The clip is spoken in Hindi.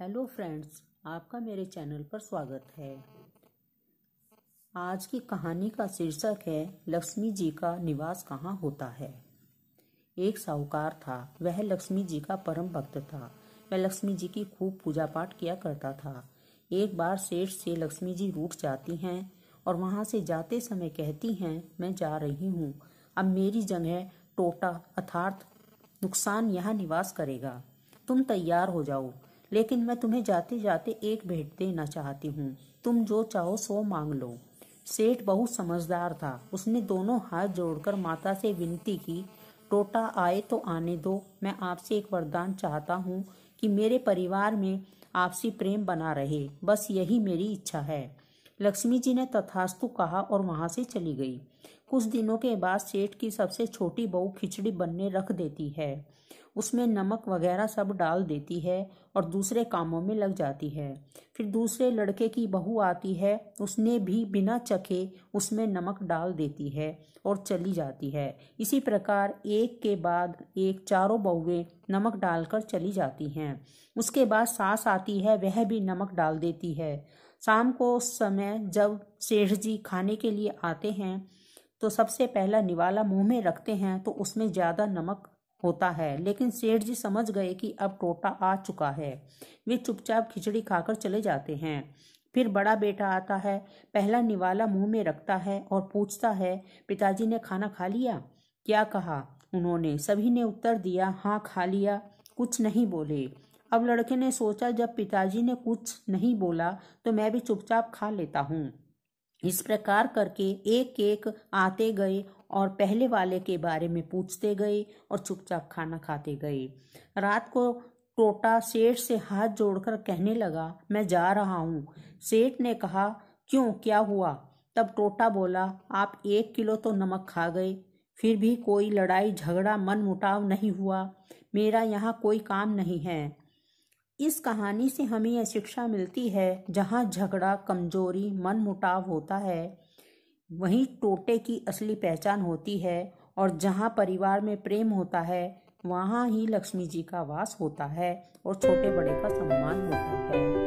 हेलो फ्रेंड्स आपका मेरे चैनल पर स्वागत है आज की कहानी का शीर्षक है लक्ष्मी जी का निवास कहाँ होता है एक साहूकार था वह लक्ष्मी जी का परम भक्त था वह लक्ष्मी जी की खूब पूजा पाठ किया करता था एक बार सेठ से लक्ष्मी जी रूठ जाती हैं और वहाँ से जाते समय कहती हैं मैं जा रही हूँ अब मेरी जगह टोटा अर्थार्थ नुकसान यहाँ निवास करेगा तुम तैयार हो जाओ लेकिन मैं तुम्हें जाते जाते एक भेंट देना चाहती हूँ तुम जो चाहो सो मांग लो सेठ बहुत समझदार था उसने दोनों हाथ जोड़कर माता से विनती की टोटा आए तो आने दो मैं आपसे एक वरदान चाहता हूँ कि मेरे परिवार में आपसी प्रेम बना रहे बस यही मेरी इच्छा है लक्ष्मी जी ने तथास्तु कहा और वहाँ से चली गई कुछ दिनों के बाद सेठ की सबसे छोटी बहू खिचड़ी बनने रख देती है उसमें नमक वगैरह सब डाल देती है और दूसरे कामों में लग जाती है फिर दूसरे लड़के की बहू आती है उसने भी बिना चखे उसमें नमक डाल देती है और चली जाती है इसी प्रकार एक के बाद एक चारों बहुएं नमक डालकर चली जाती हैं उसके बाद सास आती है वह भी नमक डाल देती है शाम को उस समय जब सेठ जी खाने के लिए आते हैं तो सबसे पहला निवाला मुंह में रखते हैं तो उसमें ज़्यादा नमक होता है लेकिन सेठ जी समझ गए कि अब टोटा आ चुका है वे चुपचाप खिचड़ी खाकर चले जाते हैं फिर बड़ा बेटा आता है पहला निवाला मुंह में रखता है और पूछता है पिताजी ने खाना खा लिया क्या कहा उन्होंने सभी ने उत्तर दिया हाँ खा लिया कुछ नहीं बोले अब लड़के ने सोचा जब पिताजी ने कुछ नहीं बोला तो मैं भी चुपचाप खा लेता हूँ इस प्रकार करके एक एक आते गए और पहले वाले के बारे में पूछते गए और चुपचाप खाना खाते गए रात को टोटा सेठ से हाथ जोड़कर कहने लगा मैं जा रहा हूँ सेठ ने कहा क्यों क्या हुआ तब टोटा बोला आप एक किलो तो नमक खा गए फिर भी कोई लड़ाई झगड़ा मन मुटाव नहीं हुआ मेरा यहाँ कोई काम नहीं है इस कहानी से हमें यह शिक्षा मिलती है जहाँ झगड़ा कमजोरी मन मुटाव होता है वहीं टोटे की असली पहचान होती है और जहाँ परिवार में प्रेम होता है वहाँ ही लक्ष्मी जी का वास होता है और छोटे बड़े का सम्मान होता है